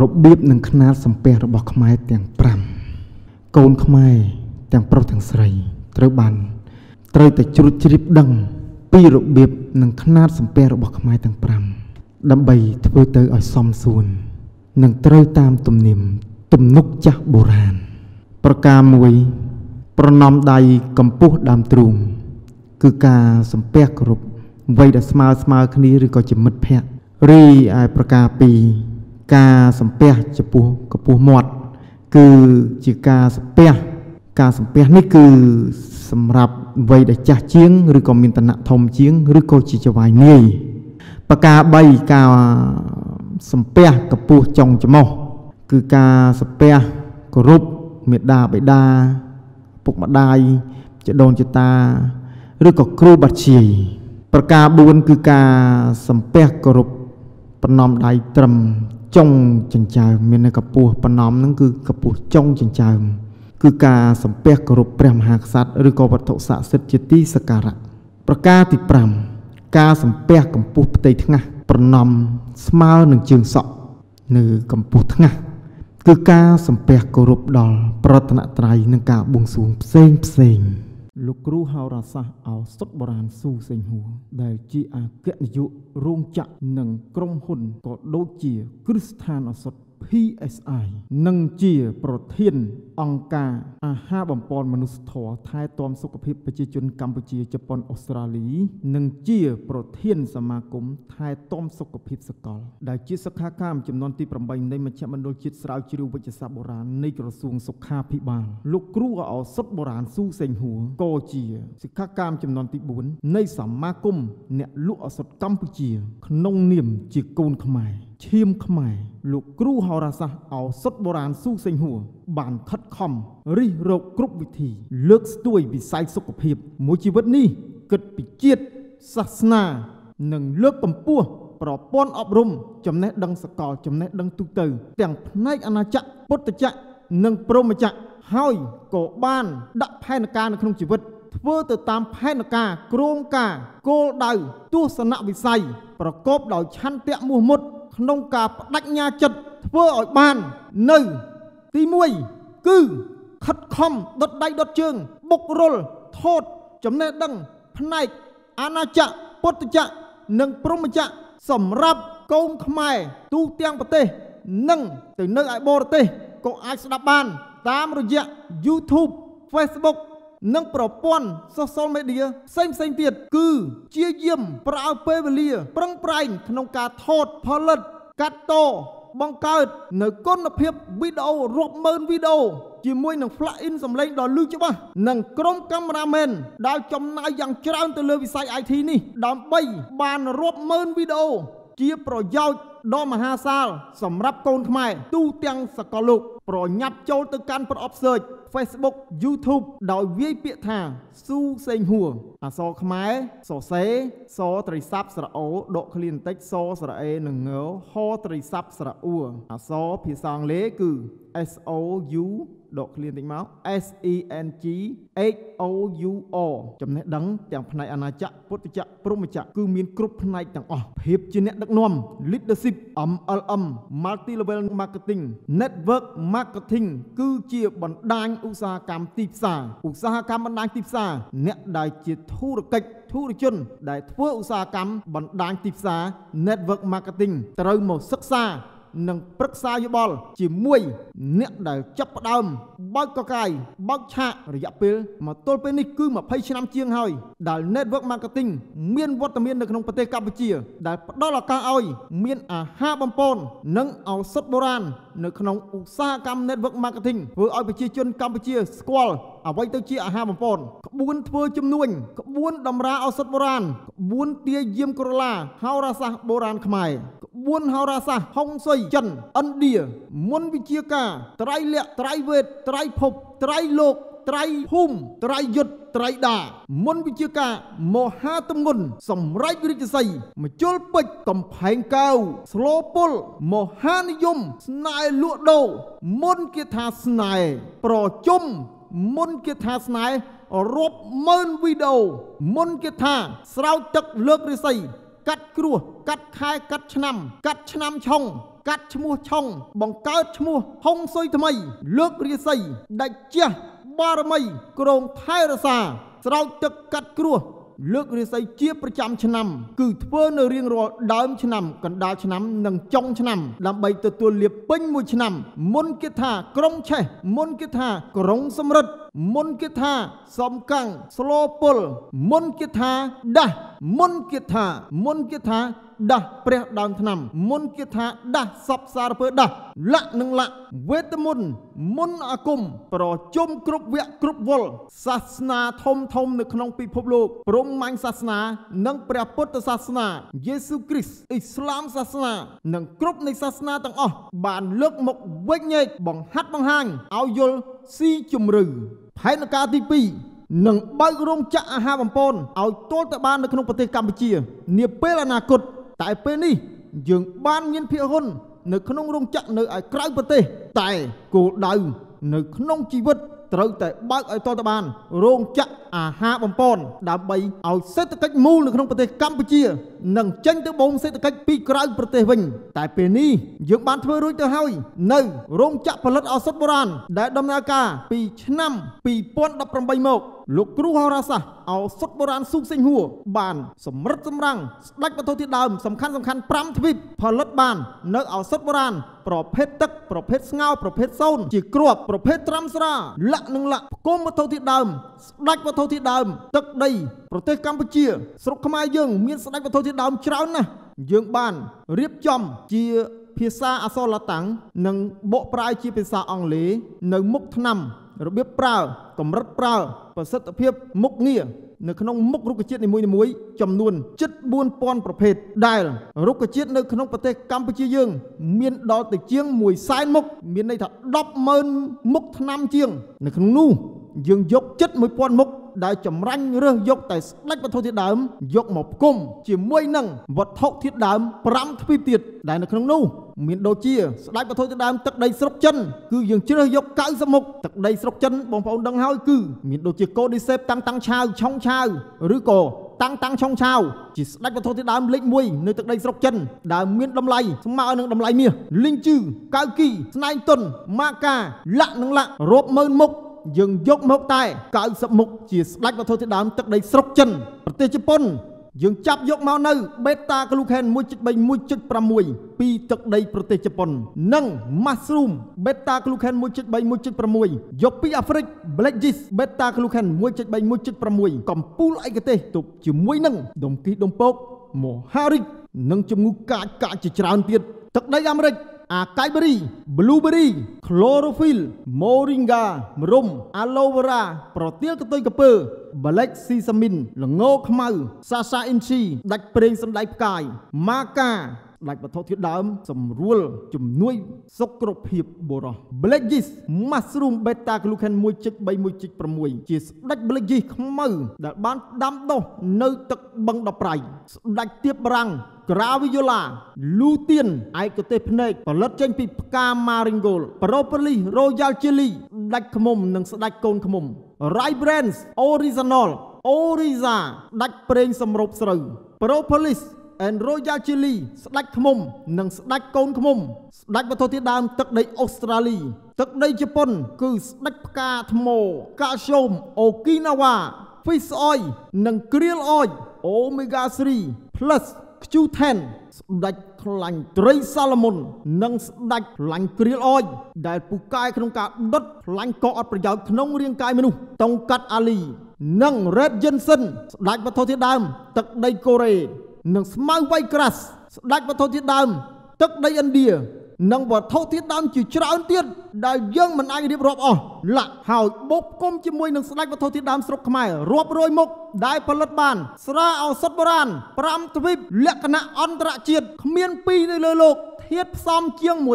របៀបនិងຂະຫນາດសំពះរបស់ខ្មែរទាំង5កូនខ្មែរទាំងប្រុសទាំងស្រីត្រូវបាន ត្រូវតែជ្រួតជ្រាបដឹងពីរបៀបនិងຂະຫນາດសំពះរបស់ខ្មែរទាំង5ដើម្បីធ្វើទៅឲ្យសមសួននិងត្រូវតាមទំនៀមទំនុកចាស់បុរាណប្រការ1ប្រណំដៃកំពស់ដើមទ្រូងគឺការសំពះគោរពអ្វីដែលស្មើស្មើគ្នាឬក៏ជាមិត្តភក្តិរីឯប្រការ2ការសំពះចំពោះកពស់មាត់គឺជាការសំពះការសំពះនេះគឺ សម្រាប់វ័យដែលចាស់ជាងឬក៏មានឋានៈធំជាងឬក៏ជាចវាយនាយប្រការ3ការសំពះកពស់ចុងច្មោះ គឺការសំពះគោរពមេដាបិតាពុកម្ដាយចដូនចតា ឬក៏គ្រូបាធ្យាយប្រការ4គឺការសំពះគោរពប្រណំដៃត្រឹមចុងចិញ្ចើមមានន័យកម្ពស់ប៉ុណ្ណំហ្នឹងគឺកម្ពស់ចុងចិញ្ចើមគឺការសំពះគោរពព្រះមហាក្សត្រឬក៏វត្ថុស័ក្តិសិទ្ធិជាទីសក្ការៈប្រការទី5ការសំពះកម្ពស់ផ្ទៃថ្ងាសប្រណំស្មើនឹងជើងសក់នៅកម្ពស់ថ្ងាសគឺការសំពះគោរពដល់ប្រតនត្រ័យនិងការបួងសួងផ្សេងផ្សេង។លោកគ្រូហោរាសាស្ត្រអោសុតបុរាណស៊ូសេងហួរដែលជាអគ្គនាយករោងចក្រនិងក្រុមហ៊ុនក៏ដូចជាគ្រឹះស្ថានអសុត PSI និងជាប្រធានអង្គការអាហារបំពន់មនុស្សធម៌ថែទាំសុខភាពប្រជាជនកម្ពុជាជប៉ុនអូស្ត្រាលីនិងជាប្រធានសមាគមថែទាំសុខភាពសកល ដែលជាសិក្ខាកាមចំនួនទី8នៃមជ្ឈមណ្ឌលជាតិស្រាវជ្រាវវិទ្យាសាស្ត្របុរាណនៃក្រសួងសុខាភិបាលលោកគ្រូអោសុតបុរាណស៊ូសេងហួរក៏ជាសិក្ខាកាមចំនួនទី4នៃសមាគមអ្នកលក់អោសុតកម្ពុជា ក្នុងនាមជាកូនខ្មែរឈាមខ្មែរលោកគ្រូហោរាសាស្ត្រឱសថបុរាណស៊ូសេងហួរបានខិតខំរិះរកគ្រប់វិធី លើកស្ទួយវិស័យសុខភាពមួយជីវិតនេះគិតពីជាតិសាសនា និងលើកកម្ពស់ប្រព័ន្ធអប់រំចំណេះដឹងសកលចំណេះដឹងទូទៅ ទាំងផ្នែកអាណាចក្រពុទ្ធចក្រនិងព្រហ្មចក្រហើយក៏បានដាក់ផែនការនៅក្នុងជីវិតធ្វើទៅតាមផែនការគ្រោងការគោលដៅទស្សនវិស័យប្រកបដោយឆន្ទៈមោះមុតក្នុងការបដិញ្ញាចិត្តធ្វើឲ្យបាននៅទី1គឺខិតខំដុតដៃដុតជើង បុករុលថោតចំណេះដឹងផ្នែក អាណាចក្រពុទ្ធចក្រនិងព្រហ្មចក្រសម្រាប់កូនខ្មែរ ទូទាំងប្រទេស និងទៅនៅឯបរទេសក៏អាចស្ដាប់បាន តាមរយៈ YouTube Facebook និងប្រព័ន្ធ social media ផ្សេងផ្សេងទៀតគឺ ជាយាមប្រើពេលវេលា ប្រឹងប្រែងក្នុងការថតផលិតកាត់តបង្កើត នៅគុណភាពវីដេអូរាប់ម៉ឺនវីដេអូជាមួយនឹង flash in សម្លេងដ៏លឺច្បាស់និងក្រុមកាមេរ៉ាមែនដែលចំណាយយ៉ាងច្រើន ទៅលើវិស័យ IT នេះដើម្បីបានរាប់ម៉ឺនវីដេអូជាប្រយោជន៍ដ៏មហាសាល សម្រាប់កូនខ្មែរទូទាំងសកលលោកប្រញាប់ចូលទៅកាន់ប្រអប់ search Facebook YouTube ដោយវាយពាក្យថាស៊ូសេងហួរអសរខ្មែរសសេសត្រីស័ព្ទស្រអូដកឃ្លាបន្តិចសស្រអេនិងងហត្រីស័ព្ទស្រអួរអសរភាសាអង់គ្លេសគឺ S O U ដកឃ្លាបន្តិចមក S E N G H O U R ចំណេះដឹងទាំងផ្នែកអាណាចក្រពុទ្ធចក្រព្រហ្មចក្រគឺមានគ្រប់ផ្នែកទាំងអស់ភាពជាអ្នកដឹកនាំ leadership MLM multi level marketing network marketing គឺជាបណ្ដាញឧស្សាហកម្មទីផ្សារឧស្សាហកម្មបណ្ដាញទីផ្សារអ្នកដែលជាធុរកិច្ចធុរជន ដែលធ្វើឧស្សាហកម្មបណ្ដាញទីផ្សារ network marketing ត្រូវមកសិក្សានិងប្រឹក្សាយោបល់ជាមួយ អ្នកដែលចាប់ផ្ដើមបើកកកាយបើកឆាករយៈពេលមកទល់ពេលនេះគឺ20ឆ្នាំជាងហើយ ដែល network marketing មានវត្តមាននៅក្នុងប្រទេសកម្ពុជា ដែលផ្ដល់ឱកាសឲ្យមានអាហារបំពន់និងឱសថបុរាណនៅក្នុងឧស្សាហកម្ម network marketing ធ្វើឲ្យប្រជាជនកម្ពុជាស្គាល់អ្វីទៅជាអាហារបំពន់ក្បួនធ្វើជំនួញក្បួនតម្រាឱសថបុរាណក្បួនទាយាមក្រឡាហោរាសាស្ត្របុរាណខ្មែរបួនហោរាសាស្ត្រហុងសុយចិនឥណ្ឌាមុនវិជាការ ត្រៃលក្ខត្រៃវេទត្រៃភពត្រៃលោកត្រៃភូមិត្រៃយុទ្ធត្រៃដា មុនវិជាការមហាទម្ងន់សម្រេចវិរិទ្ធស័យមជុលពេជ្រកំផែងកៅស្លោពលមហានិយមស្នែលក់ដូរមុនគេថាស្នែប្រជុំមុនគេថាស្នែរាប់ម៉ឺនវីដេអូមុនគេថាស្រោចទឹកលើករិស័យកាត់គ្រោះកាត់ខែកាត់ឆ្នាំ កាត់ឆ្នាំឆុងកាត់ឈ្មោះឆុង បង្កើតឈ្មោះហុងសុយថ្មីលើករាសីដាច់ជះបារមី ក្រងថែរសាស្រោចទឹកកាត់គ្រោះលើករាសីជាប្រចាំ ឆ្នាំ គឺធ្វើនៅរៀងរាល់ដើមឆ្នាំកណ្ដាលឆ្នាំនិងចុងឆ្នាំ ដើម្បីទទួលលាភពេញមួយឆ្នាំ មុនគេថាក្រុងឆេះមុនគេថាក្រុងសំរិទ្ធមុនគេថាសំកាំងស្លោពលមុនគេថាដាស់មុនគេថាមុនគេថាដាស់ព្រះដើមឆ្នាំ មុនគេថាដាស់សពសារពើដាស់លៈនិងលៈវេទមុនមុនអាគមប្រជុំគ្រប់វគ្គគ្រប់វល់សាសនាធំធំនៅក្នុងពិភពលោកព្រំមាញ់សាសនា និងព្រះពុទ្ធសាសនាយេស៊ូវគ្រីស្ទអ៊ីស្លាមសាសនានិងគ្រប់នៃសាសនាទាំងអស់បានលើកមកវិច្ឆេកបង្ហាត់បង្ហាញឲ្យយល់ស៊ីជំរឿផែនការទី2នឹងបើករោងចក្រអាហារបំពន់ឲ្យទល់ទៅបាននៅក្នុងប្រទេសកម្ពុជានាពេលអនាគតតែពេលនេះយើងបាន មានភាគហ៊ុន នៅក្នុងរោងចក្រនៅឯក្រៅប្រទេស តែគោលដៅនៅ ក្នុង ជីវិតត្រូវតែ បើកឲ្យតទៅបានរោងចក្រអាហារបំពន់ដើម្បីឲ្យសេដ្ឋកិច្ចមូលនៅក្នុងប្រទេសកម្ពុជានិងចេញទៅបូមសេដ្ឋកិច្ចពីក្រៅប្រទេសវិញតែពេលនេះយើងបានធ្វើរួចទៅហើយនៅរោងចក្រផលិតឱសថបុរាណដែលដំណើរការពីឆ្នាំ2018មក លោកគ្រូហោរាសាស្ត្រឱសថបុរាណស៊ូសេងហួរបានសម្រិតសម្រាំងស្ដេចបទទីដើមសំខាន់សំខាន់5ទ្វីបផលិតបាន នៅឱសថបុរាណប្រភេទទឹកប្រភេទស្ងោប្រភេទសូនជាគ្រាប់ប្រភេទត្រាំស្រា លក្ខនិងលក្ខគុំវត្ថុធាតុដើមស្ដេចវត្ថុធាតុដើមទឹកដី ប្រទេសកម្ពុជាស្រុកខ្មែរយើងមានស្ដេចវត្ថុធាតុដើមច្រើនណាស់យើងបានរៀបចំជាភាសាអសរតាំងនិងបកប្រែជាភាសាអង់គ្លេសនៅមុខឆ្នាំ របៀបប្រើកម្រិតប្រើប្រសិទ្ធភាពមុខងារនៅក្នុងមុខរុក្ខជាតិនីមួយៗចំនួន74000ប្រភេទដែលរុក្ខជាតិនៅក្នុងប្រទេសកម្ពុជាយើង មានដល់ទៅជាង1សែនមុខមានន័យថា100000មុខថ្នាំជាង នៅក្នុងនោះយើងយកចិត្ត1000មុខដែលចម្រាញ់រើសយកតែស្ដេចវត្ថុធាតុដើមយកមកផ្គុំជាមួយនឹងវត្ថុធាតុដើម5ទ្វីបទៀតដែលនៅក្នុងនោះមានដូចជាស្ដេចវត្ថុធាតុដើមទឹកដីស្រុកចិនគឺយើងជ្រើសយក90មុខទឹកដីស្រុកចិនបងប្អូនដឹងហើយគឺមានដូចជាកូឌីសេបតាំងតាំងឆាវឆុងឆាវឬក៏តាំងតាំងឆុងឆាវជាស្ដេចវត្ថុធាតុដើមលេខ1នៅទឹកដីស្រុកចិនដែលមានតម្លៃស្មើនឹងតម្លៃមាសលីងជឺកៅគីស្នែងតុនម៉ាកាលាក់និងលាក់រាប់ម៉ឺនមុខយើងយកមកតែ90មុខជាស្ដេចវត្ថុធាតុដើមទឹកដី ស្រុកចិនប្រទេសជប៉ុនយើងចាប់យកមកនៅ beta glucan 1.3 1.6ពីទឹកដី ប្រទេសជប៉ុន និង mushroom beta glucan 1.3 1.6យកពីអាហ្វ្រិក black yeast beta glucan 1.3 1.6កំពូលឯកទេសទប់ជាមួយនឹងដុំគីដុំពកមហារិកនិងជំងឺកាចកាចជាច្រើនទៀតទឹកដីអាមេរិកអាកាយបេរី blueberry chlorophyll moringa ម្រុំ aloe vera ប្រទាលកតុយកពើ black sesame ល្ងខ្មៅ sasha inchi ដាច់ប្រេងសម្ដែងផ្កាយ maca ស្ដេចវត្ថុធាតុដើម សម្រួល ជំនួយ សុខភាពបុរស Blackgis Mushroom Beta Glucan 1.3.1.6ជាស្ដេច Blackgis ខ្មៅដែលបានដាំដុះនៅទឹកបឹងដប្រៃស្ដេចទៀបរាំងក្រាវីយូឡាលូទៀនឯកទេសភ្នែកផលិតចេញពីផ្កាម៉ារីងហ្គោលប្រូប៉ូលីសរ៉ូយ៉ាល់ជីលីស្ដេចខ្មុំនិងស្ដេចកូនខ្មុំ Rye Brands Original Oriza ដាច់ប្រេងសម្រូបស្រូវ Propolis អែនរ៉ូយ៉ាជីលីស្ដេចឃុំនិងស្ដេចកូនឃុំស្ដេចវត្ថុធាតុដើមទឹកដីអូស្ត្រាលី ទឹកដីជប៉ុន គឺស្ដេចផ្កាថ្មកាស្យូមអូគីណាវ៉ា Fish Oil និង Krill Oil Omega 3 Plus Q10 ស្ដេចខ្លាញ់ត្រីសាឡមុន និងស្ដេចខ្លាញ់គ្រៀលអយដែលពូកែក្នុងការដុតខ្លាញ់កអត់ប្រយោជន៍ក្នុងរាងកាយមនុស្សតុងកាត់អាលី និង Red Jensen ស្ដេចវត្ថុធាតុដើម ទឹកដីកូរ៉េនិងស្មៅវៃក្រាស់ស្ដេចវត្ថុធាតុដើម ទឹកដីឥណ្ឌានិងវត្ថុធាតុដើមជាច្រើនទៀតដែលយើងមិនអាចរៀបរាប់អស់លាក់ហើយបូកគុំជាមួយនឹងស្ដេចវត្ថុធាតុដើមស្រុកខ្មែររាប់រយមុខដែលផលិតបាន ស្រាឱសថបុរាណ5ទ្វីបលក្ខណៈអន្តរជាតិគ្មានពីរនៅលើលោកធាតផ្សំជាង1000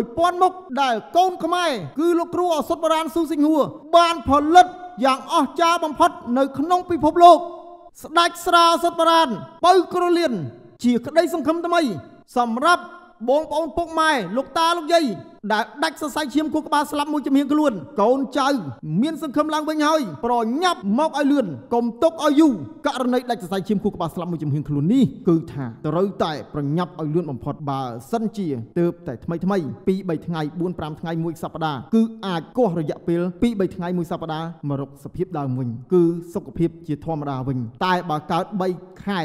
មុខដែលកូនខ្មែរគឺលោកគ្រូឱសថបុរាណស៊ូសិង្ហួរបានផលិតយ៉ាងអស្ចារ្យបំផុតនៅក្នុងពិភពលោកស្ដេចស្រាឱសថបុរាណបើក្រលៀនជាក្តីសង្ឃឹមថ្មីសម្រាប់បងប្អូនពុកម៉ែលោកតាលោកយាយដែលដាច់សរសៃឈាមគូក្បាលស្លាប់មួយចំហៀងខ្លួន កូនចៅមានសង្ឃឹមឡើងវិញហើយប្រញាប់មកឲ្យលឿនកុំទុកឲ្យយូរករណីដាច់សរសៃឈាមគូក្បាលស្លាប់មួយចំហៀងខ្លួននេះគឺថាត្រូវតែប្រញាប់ឲ្យលឿនបំផុតបើសិនជាទៅតែ ថ្មីថ្មី2 3ថ្ងៃ4 5ថ្ងៃមួយសប្តាហ៍គឺអាចកោះរយៈពេល2 3ថ្ងៃមួយសប្តាហ៍មករកសភាពដើមវិញ គឺ សុខភាព ជាធម្មតាវិញតែបើកើត3ខែ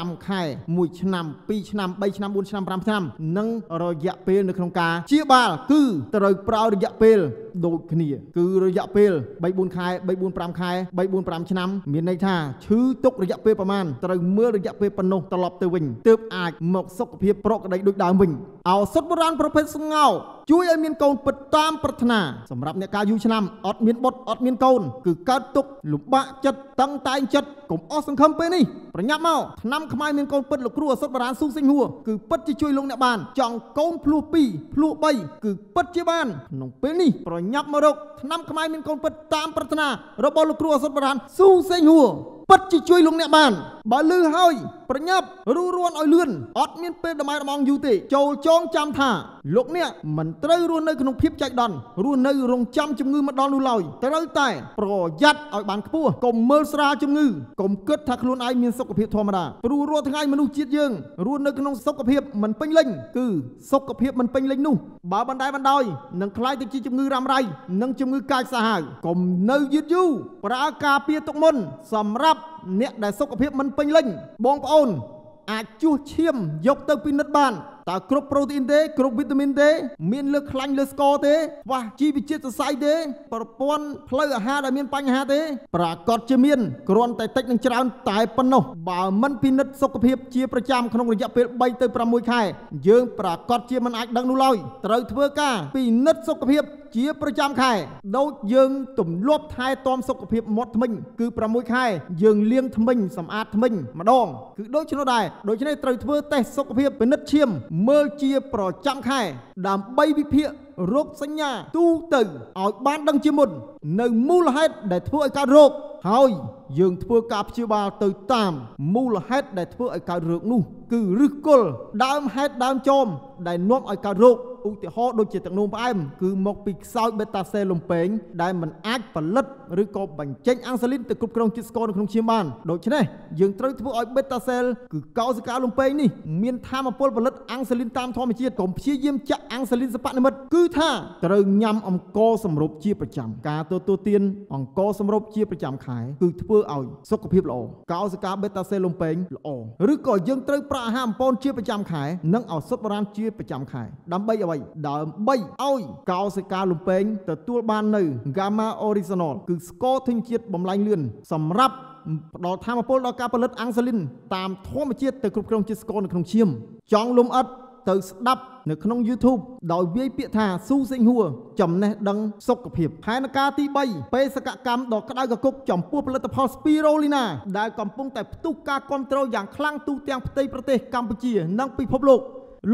5ខែ1ឆ្នាំ2ឆ្នាំ3ឆ្នាំ4ឆ្នាំ5ឆ្នាំនិង រយៈពេលនៅក្នុងការជាបាលគឺត្រូវប្រើរយៈពេលដូចគ្នា គឺរយៈពេល3 4ខែ3 4 5ខែ3 4 5ឆ្នាំមានន័យថាឈឺទុករយៈពេលប្រមាណត្រូវមើលរយៈពេលប៉ុណ្ណោះត្រឡប់ទៅវិញទើបអាចមកសុខភាពប្រក្រតីដូចដើមវិញឱសថបុរាណប្រភេទស្ងោជួយឲ្យមានកូនពិតតាមប្រាថ្នាសម្រាប់អ្នកការយូរឆ្នាំអត់មានបុត្រអត់មានកូនគឺកើតទុកលំបាកចិត្តតឹងតែងចិត្តកុំអស់សង្ឃឹមពេលនេះប្រញាប់មកឆ្នាំខ្មែរមានកូនពិតលោកគ្រូឱសថបុរាណស៊ូសិង្ហួរគឺពិតជាជួយលោកអ្នកបានចង់កូនភ្លោះ2ភ្លោះ3គឺពិតជាបានក្នុងពេលនេះប្រញាប់មករកឆ្នាំខ្មែរមានកូនពិតតាមប្រាថ្នារបស់លោកគ្រូឱសថបុរាណស៊ូសិង្ហួរពិតជាជួយលោកអ្នកបានបើលឺហើយប្រញាប់រូរួនឲ្យលឿនអត់មានពេលដំណើរដំងយូរទេចូលចងចាំថាលោកអ្នកមិនត្រូវរស់នៅក្នុងភាពចែកដន្យរស់នៅរងចាំជំងឺមកដល់នោះឡើយត្រូវតែប្រយ័ត្នឲ្យបានខ្ពស់កុំមើលស្រាលជំងឺកុំគិតថាខ្លួនឯងមានសុខភាពធម្មតាព្រោះរាល់ថ្ងៃមនុស្សជាតិយើងរស់នៅក្នុងសុខភាពមិនពេញលេញគឺសុខភាពមិនពេញលេញនោះបើបណ្ដាយបណ្ដោយនឹងខ្លាយទៅជាជំងឺរ៉ាំរ៉ៃនិងជំងឺកាចសាហាវកុំនៅយឺតយូរប្រើការពារទុកមុន សម្រាប់អ្នកដែលសុខភាពមិនពេញលេញបងប្អូនអាចជួសឈាមយកទៅពិនិត្យបានតើគ្រប់ប្រូតេអ៊ីនទេគ្រប់វីតាមីនទេមានលើខ្លាញ់លើស្ករទេខ្វះជីវជាតិសរសៃទេប្រព័ន្ធផ្លូវអាហារដែលមានបញ្ហាទេប្រកាសជាមានគ្រាន់តែតិចនឹងច្រើនតែប៉ុណ្ណោះបើមិនពិនិត្យសុខភាពជាប្រចាំក្នុងរយៈពេល3ទៅ6ខែយើងប្រកាសជាមិនអាចដឹងនោះឡើយត្រូវធ្វើការពិនិត្យសុខភាពជាប្រចាំខែដូចយើងទម្លាប់ថែទាំសុខភាពមាត់ធ្មេញគឺ6ខែយើងលាងធ្មេញសម្អាតធ្មេញម្ដងគឺដូច្នោះដែរដូច្នេះត្រូវធ្វើតេស្តសុខភាពពិនិត្យឈាមមើលជាប្រចាំខែដើម្បីវិភាគរោគសញ្ញាទូទៅឲ្យបានដឹងជាមុននៅមូលហេតុដែលធ្វើឲ្យកើតរោគហើយយើងធ្វើការព្យាបាលទៅតាមមូលហេតុដែលធ្វើឲ្យកើតរោគនោះគឺឫសគល់ដើមហេតុដើមចោមដែលនាំឲ្យកើតរោគឧទាហរណ៍ដូចជាទឹកនោមផ្អែមគឺមកពីខ្សោយបេតាសេលំពែងដែលมันអាចផលិតឬក៏បញ្ចេញអាំងស៊ូលីនទៅគ្រប់គ្រងជាតិស្ករនៅក្នុងឈាមបានដូច្នេះយើងត្រូវធ្វើឲ្យបេតាសេលគឺកោសិកាលំពែងនេះមានធម៌ពលផលិតអាំងស៊ូលីនតាមធម្មជាតិកុំព្យាយាមចាក់អាំងស៊ូលីនសពនិមិត្តគឺថាត្រូវញ៉ាំអង្ករសម្រូបជាប្រចាំការទទួលទានអង្ករសម្រូបជាប្រចាំខែគឺធ្វើឲ្យសុខភាពល្អកោសិកាបេតាសេលំពែងល្អឬក៏យើងត្រូវប្រើអាហារអំពូនជាប្រចាំខែនិងឱសថបុរាណជាប្រចាំខែដើម្បីឲ្យអ្វីដើម្បីឲ្យកោសិកាលំពេងទទួលបាននៅ Gamma Original គឺស្ករធញ្ញជាតិបំលែងលឿនសម្រាប់ផ្ដល់ធមពលដល់ការផលិតអាំងសាលីនតាមធម្មជាតិទៅគ្រប់គ្រងជាតិស្ករនៅក្នុងឈាមចង់លំអិតទៅស្ដាប់ នៅក្នុង YouTube ដោយវាយពាក្យថាស៊ូសេងហួរចំណេះដឹងសុខភាពផែនការទី3បេសកកម្មដ៏ក្តៅកគុកចំពោះផលិតផល Spirulina ដែលកំពុងតែផ្ទុះការគ្រប់គ្រងយ៉ាងខ្លាំងទូទាំងផ្ទៃប្រទេសកម្ពុជានិងពិភពលោក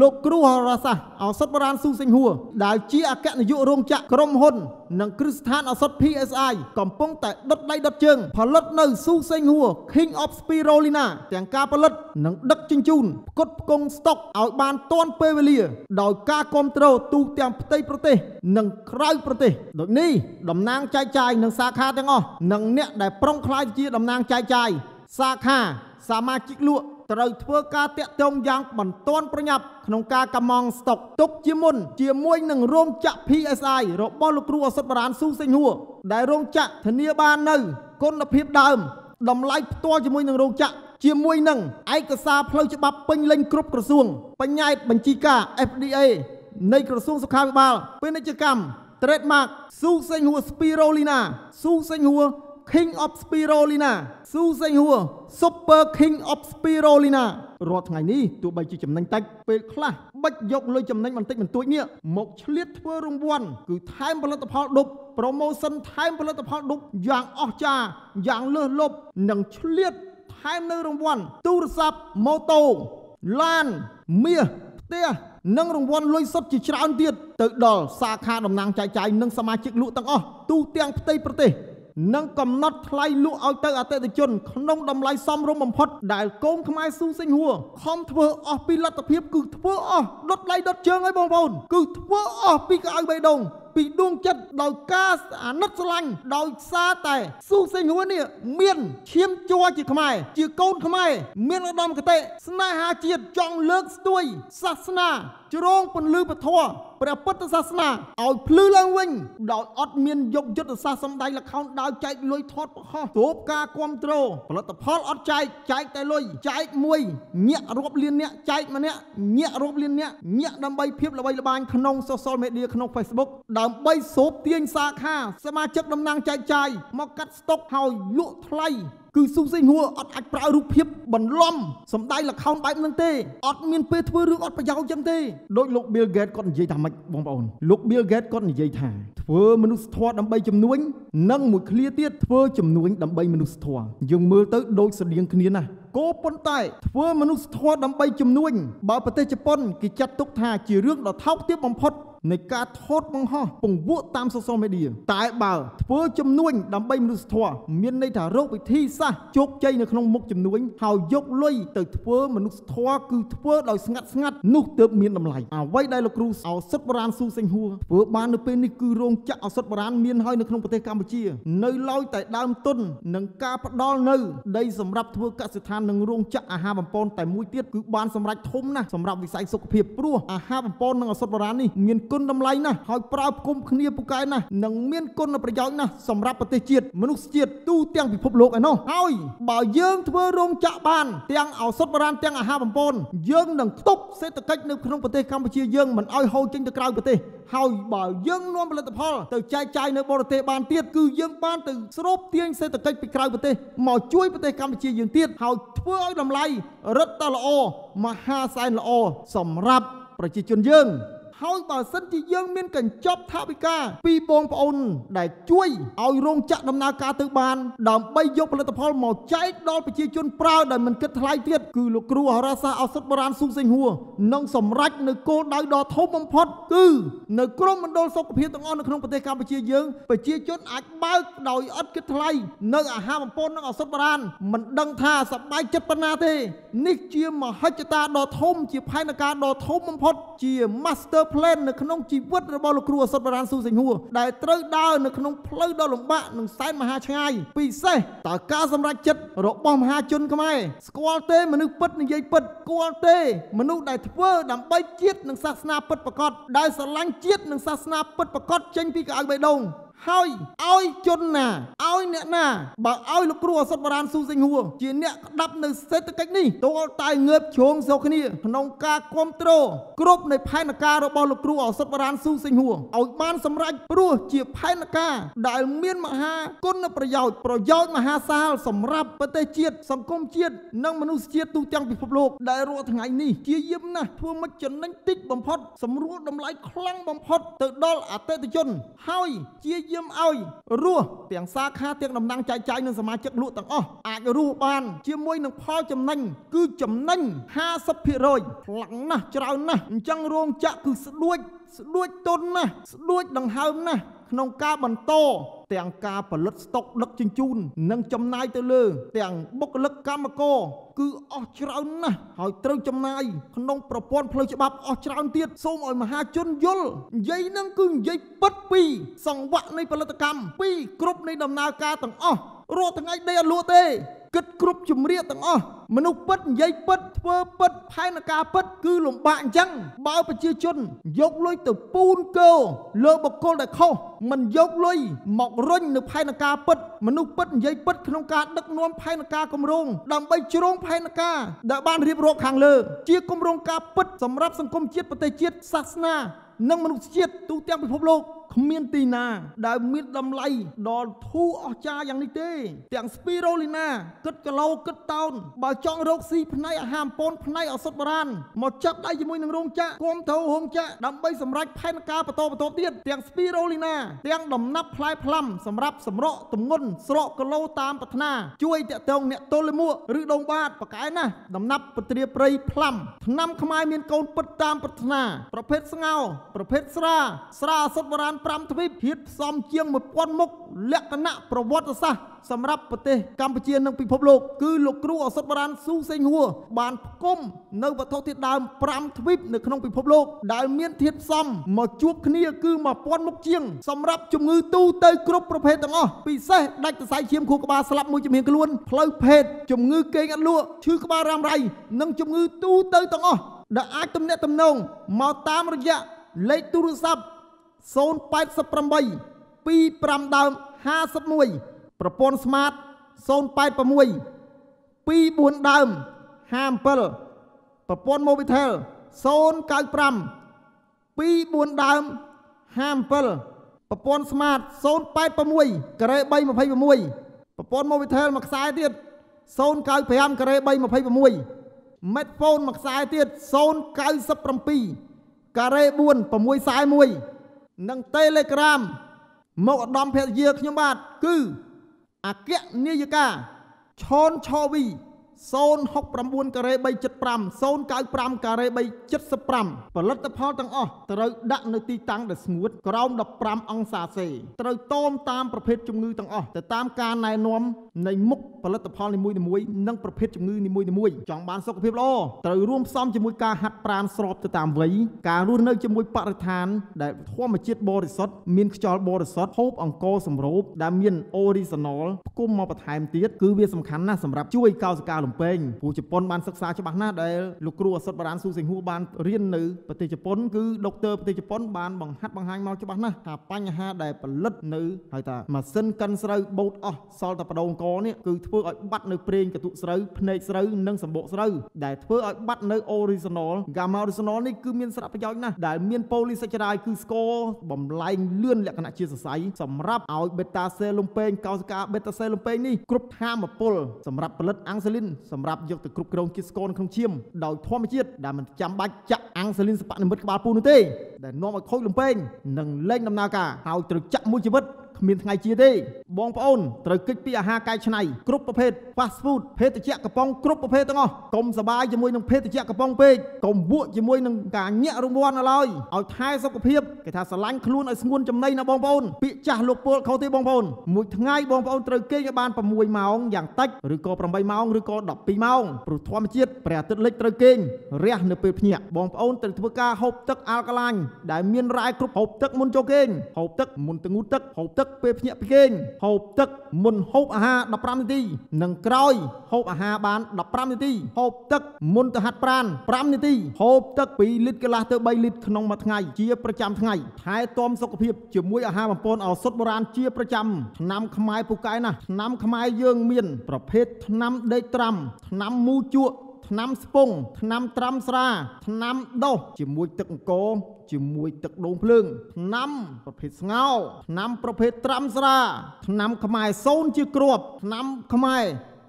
លោកគ្រូហរសាស្ត្រឱសថបុរាណស៊ូសិង្ហួរដែលជាអគ្គនាយករោងចក្រក្រុមហ៊ុន និងគ្រឹះស្ថានឱសថ PSI កំពុងតែដុតដៃដុតជើង ផលិតនៅស៊ូសេងហួរ King of Spirulina ទាំងការផលិត និង ដឹកជញ្ជូនផ្គត់ផ្គង់ស្តុកឲ្យបានទាន់ពេលវេលា ដោយការគ្រប់គ្រងទូទាំងផ្ទៃប្រទេស និងក្រៅប្រទេសដូចនេះតំណាងចែកចាយនិងសាខាទាំងអស់និងអ្នកដែលប្រុងខ្លាយជាតំណាងចែកចាយសាខាសមាជិកលក់ត្រូវធ្វើការតាក់ទងយ៉ាងបន្ទាន់ប្រញាប់ក្នុងការកម្មងស្តុកទុកជាមុន ជាមួយនឹងរោងចក្រ PSI របស់លោកគ្រូអសិទ្ធបរានស៊ូសេងហួរដែលរោងចក្រធានាបាននៅគុណភាពដើមតម្លៃផ្ទាល់ជាមួយនឹងរោងចក្រជាមួយនឹងឯកសារផ្លូវច្បាប់ពេញលេញគ្រប់ក្រសួងបញ្ញត្តិបញ្ជីការ FDA នៃក្រសួងសុខាភិបាលពាណិជ្ជកម្ម Trademark ស៊ូសេងហួរ Spirulina ស៊ូសេងហួរ King of Spirulina ស៊ូសេងហួរ Super King of Spirulina រាល់ថ្ងៃនេះទោះបីជាចំណេញតិចពេលខ្លះបិចយកលុយចំណេញបន្តិចបន្តួចនេះមកឆ្លៀតធ្វើរង្វាន់ គឺថែមផលិតផលដប់ promotion ថែមផលិតផលដប់យ៉ាងអស្ចារ្យយ៉ាងលើសលប់និងឆ្លៀតថែមនៅរង្វាន់ទូរស័ព្ទម៉ូតូឡានមាសផ្ទះនិងរង្វាន់លុយសុទ្ធជាច្រើនទៀតទៅដល់សាខាតំណាងចែកចាយនិងសមាជិកលក់ទាំងអស់ទូទាំងផ្ទៃប្រទេសនិងកំណត់ថ្លៃលក់ឲ្យទៅអតិថិជនក្នុងតម្លៃសមរម្យបំផុតដែលកូនខ្មែរស៊ូសេងហួរខំធ្វើអស់ពីលទ្ធភាពគឺធ្វើអស់ដុតដៃដុតជើងឲ្យបងប្អូន គឺធ្វើអស់ពីកៅអៅបេះដូងពីដួងចិត្តដោយការអាណិតស្រឡាញ់ដោយសារតែស៊ូសេងហួននេះមានឈាមជ័រជាខ្មែរជាកូនខ្មែរមានឧត្តមគតិស្នេហាជាតិចង់លើកស្ទួយសាសនាជ្រងពន្លឺពធព្រះពុទ្ធសាសនាឲ្យភ្លឺឡើងវិញដោយអត់មានយកយុទ្ធសាស្ត្រសំដាយលខោនដាវចែកលុយថតបខុសទោបការគ្រប់គ្រងផលិតផលអត់ចែកចែកតែលុយចែកមួយញាក់រាប់លានអ្នកចែកម្នាក់ញាក់រាប់លានអ្នកញាក់ដើម្បីភាពល្បីល្បាញក្នុង social media ក្នុង Facebook ដោយដើម្បីសូបទាញសាខា សមាជិកតំណាងចែកចាយមកកាត់ស្តុកហើយលក់ថ្លៃគឺស៊ូសេងហួរអត់អាចប្រើរូបភាព បន្លំសំដាយលខោនបែបហ្នឹងទេអត់មានពេលធ្វើរឿងអត់ប្រយោជន៍ចឹងទេដោយលោក Bill Gates គាត់និយាយថាម៉េចបងប្អូនលោក Bill Gates គាត់និយាយថាធ្វើមនុស្សធម៌ដើម្បីជំនួញនិងមួយឃ្លាទៀតធ្វើជំនួញដើម្បីមនុស្សធម៌យើងមើលទៅដូចស្រដៀងគ្នាណាស់គោប៉ុន្តែធ្វើមនុស្សធម៌ដើម្បីជំនួញបើប្រទេសជប៉ុនគេចាត់ទុកថាជារឿងដ៏ថោកទាបបំផុតនៃការថតបង្ហោះពង្វក់តាម social media តែបើធ្វើជំនួញដើម្បីមនុស្សធម៌មានន័យថារោគវិធីសាស្ត្រជោគជ័យនៅក្នុងមុខជំនួញហើយយកលុយទៅធ្វើមនុស្សធម៌គឺធ្វើដោយស្ងាត់ស្ងាត់នោះទើបមានតម្លៃអ្វីដែលលោកគ្រូឱសថបុរាណស៊ូសេងហួរធ្វើបាននៅពេលនេះគឺរោងចក្រឱសថបុរាណមានហើយនៅក្នុងប្រទេសកម្ពុជា នៅឡើយតែដើមទុន និងការផ្ដល់នៅដីសម្រាប់ធ្វើកសិដ្ឋាននិងរោងចក្រអាហារបំពងតែមួយទៀតគឺបានសម្រេចធំណាស់សម្រាប់វិស័យសុខភាពព្រោះអាហារបំពងនិងឱសថបុរាណនេះមានគុណតម្លៃណាស់ហើយប្រើផ្គុំគ្នាពូកែណាស់និងមានគុណប្រយោជន៍ណាស់សម្រាប់ប្រទេសជាតិមនុស្សជាតិទូទាំងពិភពលោកឯណោះហើយបើយើងធ្វើរោងចក្របានទាំងឱសថបុរាណទាំងអាហារបំពន់យើងនឹងទប់សេដ្ឋកិច្ចនៅក្នុងប្រទេសកម្ពុជាយើងមិនឲ្យហូរចេញទៅក្រៅប្រទេសហើយបើយើងនាំផលិតផលទៅចែកចាយនៅបរទេសបានទៀតគឺយើងបានទៅស្រូបទាញសេដ្ឋកិច្ចពីក្រៅប្រទេសមកជួយប្រទេសកម្ពុជាយើងទៀតហើយធ្វើឲ្យតម្លៃរឹតតែល្អមហាសែនល្អសម្រាប់ប្រជាជនយើងហើយបើសិនជាយើងមានកញ្ចប់ថវិកាពីបងប្អូនដែលជួយឲ្យរោងចក្រដំណើរការទៅបានដើម្បីយកផលិតផលមកចែកដល់ប្រជាជនប្រើដោយមិនគិតថ្លៃទៀតគឺលោកគ្រូអរ៉ាសាអសុទ្ធបុរាណស៊ូសេងហួរនឹងសម្រេចនៅគោលដៅដ៏ធំបំផុតគឺនៅក្រមមណ្ឌលសុខភាពទាំងអស់នៅក្នុងប្រទេសកម្ពុជាយើងប្រជាជនអាចបើកដោយឥតគិតថ្លៃនៅអាហារបំពន់និងអសុទ្ធបុរាណមិនដឹងថាសប្បាយចិត្តប៉ុណ្ណាទេនេះជាមហិច្ឆតាដ៏ធំជាផែនការដ៏ធំបំផុតជា master ផ្លែននៅក្នុងជីវិតរបស់លោកគ្រូអសុតបរានស៊ូសេងហួរដែលត្រូវដើរនៅក្នុងផ្លូវដ៏លំបាកនិងសែនមហាឆ្ងាយពិសេសតើការសម្រេចចិត្តរបស់មហាជនខ្មែរស្គាល់ទេមនុស្សពិត និយាយពិតស្គាល់ទេ មនុស្សដែលធ្វើដើម្បីជាតិនិងសាសនាពិតប្រកបដែលស្រឡាញ់ជាតិនិងសាសនាពិតប្រកបចេញពីកៅបេះដូងហើយឲ្យជនណាឲ្យអ្នកណា បើឲ្យលោកគ្រូអសត់បរានស៊ូសេងហួរជាអ្នកក្តាប់នៅសេដ្ឋកិច្ចនេះតលតែងើបជ្រងសោគ្នាក្នុងការគ្រប់គ្រងគ្រប់នៃផែនការរបស់លោកគ្រូអសត់បរានស៊ូសេងហួរឲ្យបានសម្រេចព្រោះជាផែនការដែល មានមហាគុណប្រយោជន៍ប្រយោជន៍មហាសាល សម្រាប់ប្រទេសជាតិសង្គមជាតិនិងមនុស្សជាតិទូទាំងពិភពលោកដែលរស់ថ្ងៃនេះជាយាមណាស់ធ្វើមិនចំណេញតិចបំផុត សម្រួលតម្លៃខ្លាំងបំផុតទៅដល់អតិថិជនហើយជាយាមឲ្យរស់ទាំងសាខាទាំងតំណែងចែកចាយនឹងសមាជិកលក់ទាំងអស់អាចរស់បាន ជាមួយនឹងផលចំណេញគឺចំណេញ50%ខ្លាំងណាស់ច្រើនណាស់អញ្ចឹងរោងចក្រគឺស្ដួចស្ដួចទុនណាស់ស្ដួចដង្ហើមណាស់ក្នុងការបន្តទាំងការផលិតស្តុកដឹកជញ្ជូននិងចំណាយទៅលើទាំងបុគ្គលិកកម្មករគឺអស់ច្រើនណាស់ហើយត្រូវចំណាយក្នុងប្រព័ន្ធផ្លូវច្បាប់អស់ច្រើនទៀតសូមឲ្យមហាជនយល់និយាយនឹងគឺនិយាយពិតពីសង្វាក់នៃផលិតកម្មពីគ្រប់នៃដំណើរការទាំងអស់រាល់ថ្ងៃដីអត់លក់ទេ គិតគ្រប់ជំរាបទាំងអស់មនុស្សពិតនិយាយពិតធ្វើពិតផែនការពិត គឺលំបាកអញ្ចឹងបើប្រជាជន យកលុយទៅពូនគោលើបកគលដែលខុសមិនយកលុយមករុញនៅផែនការពិត មនុស្សពិតនិយាយពិតក្នុងការដឹកនាំផែនការគម្រោងដើម្បីជ្រងផែនការដែលបានរៀបរាប់ខាងលើ ជាគម្រោងការពិតសម្រាប់សង្គមជាតិប្រទេសជាតិសាសនា និងមនុស្សជាតិទូទាំងពិភពលោកគ្មានទីណាដែលមានតម្លៃដល់ធូអស្ចារ្យយ៉ាងនេះទេ ទាំងស្ពីរូលីណាគិតគីឡូគិតតោនបើចង់រកស៊ីផ្នែកអាហារប៉ុនផ្នែកអសតបរានមកចាប់ដៃជាមួយនឹងរោងចក្រគុំធៅរោងចក្រដើម្បីសម្រេចផែនការបន្តបន្តទៀតទាំងស្ពីរូលីណាទាំងដំណាប់ផ្លែផ្លាំសម្រាប់សម្រក់ទម្ងន់ស្រក់គីឡូតាមប្រាថ្នា ជួយតកតងអ្នកទល់មួឬដងបាតប្រកែណាស់ដំណាប់ពត្រាព្រៃផ្លាំឆ្នាំខ្មែរមានកូនពិតតាមប្រាថ្នាប្រភេទស្ងោប្រភេទស្រាស្រាអសតបរាន15ទ្វីបរៀបផ្សំជាង1000មុខលក្ខណៈប្រវត្តិសាស្ត្រសម្រាប់ប្រទេសកម្ពុជានិងពិភពលោកគឺលោកគ្រូអសតបរានស៊ូសេងហួរបានផ្គុំ នៅវត្ថុធាតុដើម5ទ្វីបនៅក្នុងពិភពលោកដែលមានធាតុផ្សំមកជួបគ្នាគឺ1000មុខជាង សម្រាប់ជំងឺទូទៅគ្រប់ប្រភេទទាំងអស់ពិសេសដាច់សរសៃឈាមខួរក្បាលស្លាប់មួយជំហានខ្លួនផ្លូវភេទជំងឺគេងអត់លក់ឈឺក្បាលរ៉ាំរ៉ៃនិងជំងឺទូទៅទាំងអស់ដែលអាចទំនាក់ទំនងមកតាមរយៈលេខទូរស័ព្ទ088 25ដើម51ប្រព័ន្ធ Smart 086 24ដើម57ប្រព័ន្ធ Mobitel 095 24ដើម57ប្រព័ន្ធ Smart 086ការ៉េ326ប្រព័ន្ធ Mobitel មួយខ្សែទៀត095ការ៉េ326 Medphone មួយខ្សែទៀត097ការ៉េ4 641និង Telegram មកឧត្តមភរិយាខ្ញុំបាទគឺអគ្គនាយិកាឈុនឆូវី069ការ៉េ375 095ការ៉េ375ផលិតផលទាំងអស់ត្រូវដាក់នៅទីតាំងដែលស្ងួតក្រោម15អង្សាសេត្រូវតោមតាមប្រភេទជំងឺទាំងអស់ទៅតាមការណែនាំនៃមុខផលិតផលនីមួយៗនិងប្រភេទជំងឺនីមួយៗចង់បានសុខភាពល្អត្រូវរួមផ្សំជាមួយការហាត់ប្រាណស្របទៅតាមវ័យការរស់នៅជាមួយបរិស្ថាន ដែលធម្មជាតិបរិសុទ្ធមានខ្យល់បរិសុទ្ធហូបអង្គរសម្រូបដែលមានអូរីសាណុលផ្គុំមកបន្ថែមទៀតគឺវាសំខាន់ណាស់សម្រាប់ជួយកោសិកាលំរំពេងព្រោះជប៉ុន បានសិក្សាច្បាស់ណាស់ដែលលោកគ្រូអសុទ្ធបរានស៊ូសេងហួរបានរៀននៅប្រទេសជប៉ុនគឺដុកទ័រប្រទេសជប៉ុន បានបង្ហាត់បង្ហាញមកច្បាស់ណាស់ថាបញ្ហាដែលផលិតនៅហៅថាម៉ាស៊ីនកិនស្រូវបូតអស់សល់តែបដូងកនេះគឺធ្វើឲ្យបាត់នៅប្រេងកន្ទុស្រូវភ្នែកស្រូវនិងសម្បកស្រូវដែលធ្វើឲ្យបាត់នៅ original gamma original នេះគឺមានសារៈប្រយោជន៍ណាស់ដែល មាន polysaccharide គឺស្ករបំលែងលឿនលក្ខណៈជាសរសៃសម្រាប់ឲ្យ beta cell លំពេងកោសិកា beta cell លំពេងនេះគ្រប់ធម៌ពលសម្រាប់ផលិត insulin សម្រាប់យកទៅគ្រប់គ្រងជាតិស្ករនៅក្នុងឈាមដោយធម្មជាតិដែលមិនចាំបាច់ចាក់អាំងសាលីនសពនិមិត្តក្បាលពូនោះទេដែលនាំឲ្យខូចលំពេងនិងលែងដំណើរការហើយត្រូវចាក់មួយជីវិតគ្មានថ្ងៃជាទេ បងប្អូនត្រូវគិតពីអាហារកែច្នៃគ្រប់ប្រភេទ fast food ភេទជ្ជៈកំប៉ុងគ្រប់ប្រភេទទាំងអស់កុំសបាយជាមួយនឹងភេទជ្ជៈកំប៉ុងពេកកុំវក់ជាមួយនឹងការញាក់រង្វាន់ឡើយឲ្យថែសុខភាពគេថាស្រឡាញ់ខ្លួនឲ្យស្ងួនចំណីណាបងប្អូនពាក្យចាស់លោកពលខុសទេបងប្អូនមួយថ្ងៃបងប្អូនត្រូវគេងឲ្យបាន6ម៉ោងយ៉ាងតិចឬក៏8ម៉ោងឬក៏12ម៉ោងព្រោះធម្មជាតិព្រះអាទិត្យលិចត្រូវគេងរះនៅពេលភ្ញាក់បងប្អូនត្រូវធ្វើការហូបទឹកអាល់កាឡាញដែលមានរ៉ែគ្រប់ហូបទឹកមុនចូលគេងហូបទឹកមុនទៅងូតទឹកហូបទឹកទឹកពេលភ្ញាក់ពីគេងហូបទឹកមុនហូបអាហារ15នាទីនិងក្រោយហូបអាហារបាន15នាទីហូបទឹកមុនទៅហាត់ប្រាណ5នាទីហូបទឹក2លីត្រកន្លះទៅ3លីត្រក្នុងមួយថ្ងៃជាប្រចាំថ្ងៃថែទាំសុខភាពជាមួយអាហារបំពន់ឱសថបុរាណជាប្រចាំឆ្នាំខ្មែរពូកែណាស់ឆ្នាំខ្មែរយើងមានប្រភេទឆ្នាំដេកត្រាំឆ្នាំមូជក់ថ្នាំស្ពង់ថ្នាំត្រាំស្រាថ្នាំដុសជាមួយទឹកអង្គរជាមួយទឹកដូងភ្លើងថ្នាំប្រភេទស្ងោថ្នាំប្រភេទត្រាំស្រាថ្នាំខ្មែរសូនជាគ្រាប់ថ្នាំខ្មែរ